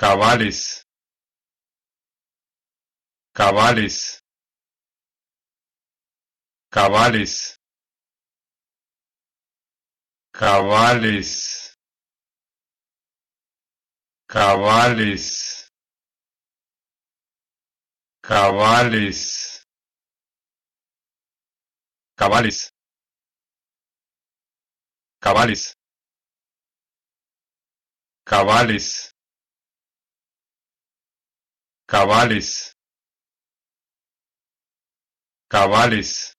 cabales cabales cabales cabales cabales cabales cabales cabales cabales cabales